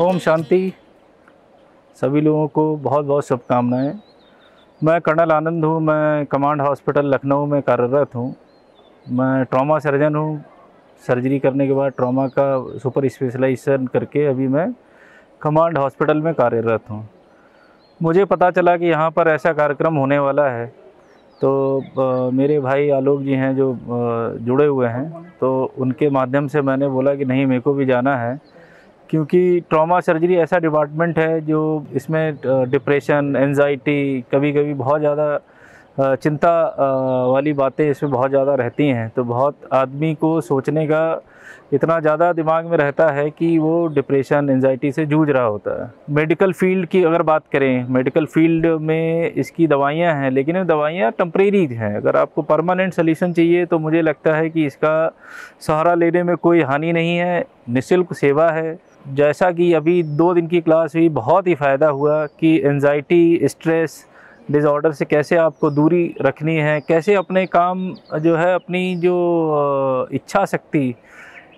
ओम शांति सभी लोगों को बहुत बहुत शुभकामनाएं मैं कर्नल आनंद हूँ मैं कमांड हॉस्पिटल लखनऊ में कार्यरत हूँ मैं ट्रॉमा सर्जन हूँ सर्जरी करने के बाद ट्रॉमा का सुपर स्पेशलाइजेशन करके अभी मैं कमांड हॉस्पिटल में कार्यरत हूँ मुझे पता चला कि यहाँ पर ऐसा कार्यक्रम होने वाला है तो मेरे भाई आलोक जी हैं जो जुड़े हुए हैं तो उनके माध्यम से मैंने बोला कि नहीं मेरे को भी जाना है क्योंकि ट्रॉमा सर्जरी ऐसा डिपार्टमेंट है जो इसमें डिप्रेशन एनजाइटी कभी कभी बहुत ज़्यादा चिंता वाली बातें इसमें बहुत ज़्यादा रहती हैं तो बहुत आदमी को सोचने का इतना ज़्यादा दिमाग में रहता है कि वो डिप्रेशन एनजाइटी से जूझ रहा होता है मेडिकल फील्ड की अगर बात करें मेडिकल फील्ड में इसकी दवाइयाँ हैं लेकिन ये दवाइयाँ टम्प्रेरी हैं अगर आपको परमानेंट सोल्यूशन चाहिए तो मुझे लगता है कि इसका सहारा लेने में कोई हानि नहीं है निःशुल्क सेवा है जैसा कि अभी दो दिन की क्लास हुई बहुत ही फ़ायदा हुआ कि एनजाइटी स्ट्रेस डिज़ॉर्डर से कैसे आपको दूरी रखनी है कैसे अपने काम जो है अपनी जो इच्छा शक्ति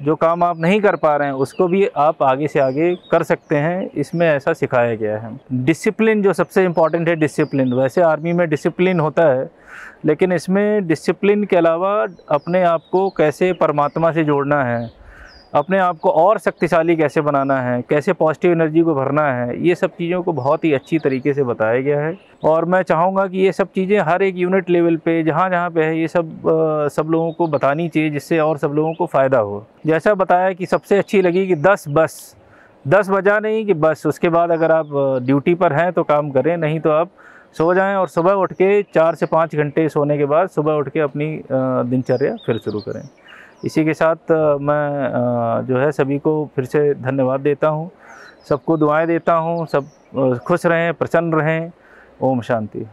जो काम आप नहीं कर पा रहे हैं उसको भी आप आगे से आगे कर सकते हैं इसमें ऐसा सिखाया गया है डिसिप्लिन जो सबसे इम्पॉर्टेंट है डिसिप्लिन वैसे आर्मी में डिसिप्लिन होता है लेकिन इसमें डिसिप्लिन के अलावा अपने आप को कैसे परमात्मा से जोड़ना है अपने आप को और शक्तिशाली कैसे बनाना है कैसे पॉजिटिव एनर्जी को भरना है ये सब चीज़ों को बहुत ही अच्छी तरीके से बताया गया है और मैं चाहूँगा कि ये सब चीज़ें हर एक यूनिट लेवल पे जहाँ जहाँ पे है ये सब आ, सब लोगों को बतानी चाहिए जिससे और सब लोगों को फ़ायदा हो जैसा बताया कि सबसे अच्छी लगी कि दस बस दस बजा नहीं कि बस उसके बाद अगर आप ड्यूटी पर हैं तो काम करें नहीं तो आप सो जाएं और सुबह उठ के चार से पाँच घंटे सोने के बाद सुबह उठ के अपनी दिनचर्या फिर शुरू करें इसी के साथ मैं जो है सभी को फिर से धन्यवाद देता हूँ सबको दुआएं देता हूँ सब खुश रहें प्रसन्न रहें ओम शांति